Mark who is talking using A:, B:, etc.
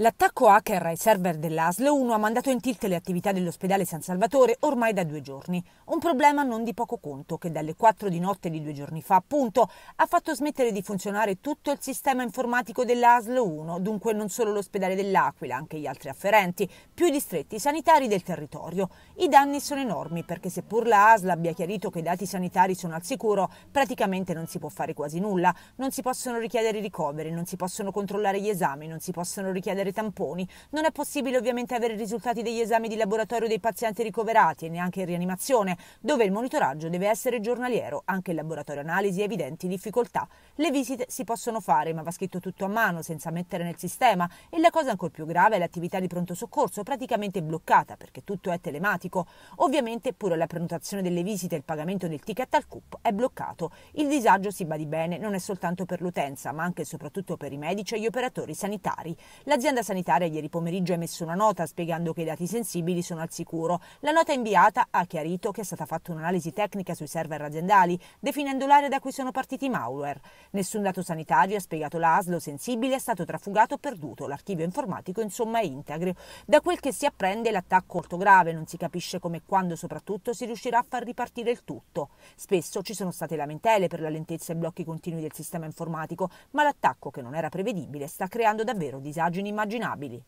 A: L'attacco hacker ai server dell'ASLO 1 ha mandato in tilt le attività dell'ospedale San Salvatore ormai da due giorni. Un problema non di poco conto che dalle 4 di notte di due giorni fa, appunto, ha fatto smettere di funzionare tutto il sistema informatico dell'ASLO 1, dunque non solo l'ospedale dell'Aquila, anche gli altri afferenti, più i distretti sanitari del territorio. I danni sono enormi perché seppur la ASL abbia chiarito che i dati sanitari sono al sicuro, praticamente non si può fare quasi nulla. Non si possono richiedere i ricoveri, non si possono controllare gli esami, non si possono richiedere fare tamponi. Non è possibile ovviamente avere i risultati degli esami di laboratorio dei pazienti ricoverati e neanche in rianimazione, dove il monitoraggio deve essere giornaliero. Anche il laboratorio analisi evidenti difficoltà. Le visite si possono fare, ma va scritto tutto a mano, senza mettere nel sistema. E la cosa ancora più grave è l'attività di pronto soccorso, praticamente bloccata, perché tutto è telematico. Ovviamente pure la prenotazione delle visite e il pagamento del ticket al CUP è bloccato. Il disagio, si va di bene, non è soltanto per l'utenza, ma anche e soprattutto per i medici e gli operatori sanitari. L'azienda L'azienda sanitaria ieri pomeriggio ha emesso una nota spiegando che i dati sensibili sono al sicuro. La nota inviata ha chiarito che è stata fatta un'analisi tecnica sui server aziendali, definendo l'area da cui sono partiti i malware. Nessun dato sanitario, ha spiegato l'ASLO, sensibile è stato trafugato o perduto. L'archivio informatico insomma è integro. Da quel che si apprende l'attacco è molto grave, non si capisce come e quando soprattutto si riuscirà a far ripartire il tutto. Spesso ci sono state lamentele per la lentezza e blocchi continui del sistema informatico, ma l'attacco che non era prevedibile sta creando davvero disagi inimmaginabili immaginabili.